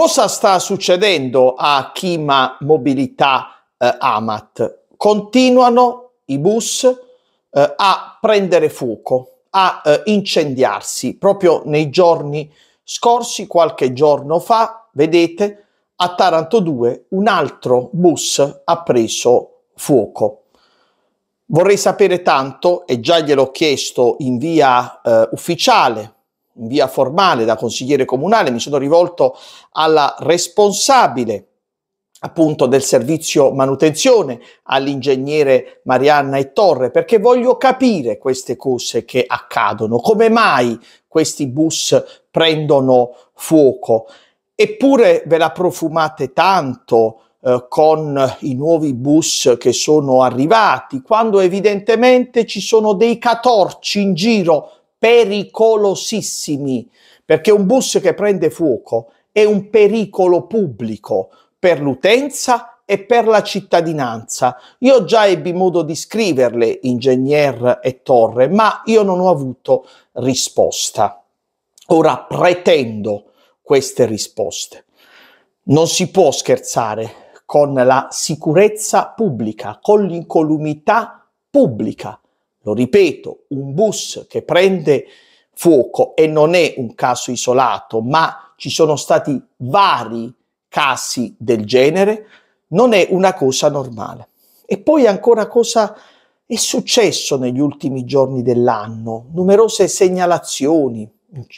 Cosa sta succedendo a Kima Mobilità eh, Amat? Continuano i bus eh, a prendere fuoco, a eh, incendiarsi. Proprio nei giorni scorsi, qualche giorno fa, vedete, a Taranto 2 un altro bus ha preso fuoco. Vorrei sapere tanto, e già gliel'ho chiesto in via eh, ufficiale in via formale da consigliere comunale, mi sono rivolto alla responsabile appunto del servizio manutenzione all'ingegnere Marianna e Torre perché voglio capire queste cose che accadono, come mai questi bus prendono fuoco. Eppure ve la profumate tanto eh, con i nuovi bus che sono arrivati, quando evidentemente ci sono dei catorci in giro pericolosissimi, perché un bus che prende fuoco è un pericolo pubblico per l'utenza e per la cittadinanza. Io già ebbi modo di scriverle, ingegner e torre, ma io non ho avuto risposta. Ora pretendo queste risposte. Non si può scherzare con la sicurezza pubblica, con l'incolumità pubblica lo ripeto, un bus che prende fuoco e non è un caso isolato, ma ci sono stati vari casi del genere, non è una cosa normale. E poi ancora cosa è successo negli ultimi giorni dell'anno? Numerose segnalazioni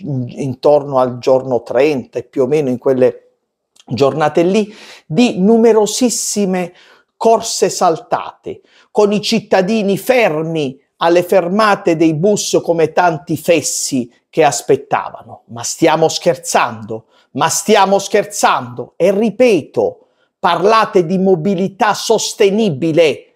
intorno al giorno 30 e più o meno in quelle giornate lì di numerosissime corse saltate, con i cittadini fermi alle fermate dei bus come tanti fessi che aspettavano. Ma stiamo scherzando, ma stiamo scherzando. E ripeto, parlate di mobilità sostenibile.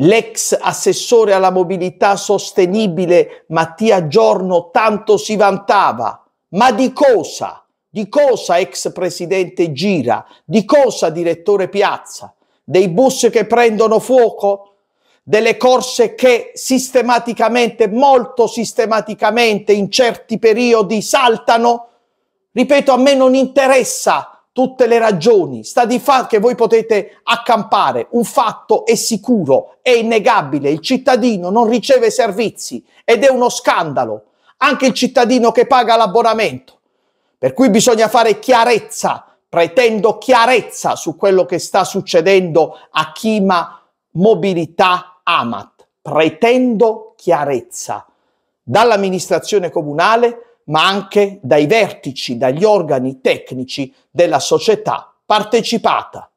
L'ex assessore alla mobilità sostenibile Mattia Giorno tanto si vantava. Ma di cosa? Di cosa ex presidente Gira? Di cosa direttore Piazza? Dei bus che prendono fuoco? delle corse che sistematicamente, molto sistematicamente, in certi periodi saltano. Ripeto, a me non interessa tutte le ragioni, sta di fatto che voi potete accampare, un fatto è sicuro, è innegabile, il cittadino non riceve servizi ed è uno scandalo, anche il cittadino che paga l'abbonamento. Per cui bisogna fare chiarezza, pretendo chiarezza su quello che sta succedendo a chi ma mobilità Amat. Pretendo chiarezza dall'amministrazione comunale, ma anche dai vertici, dagli organi tecnici della società partecipata.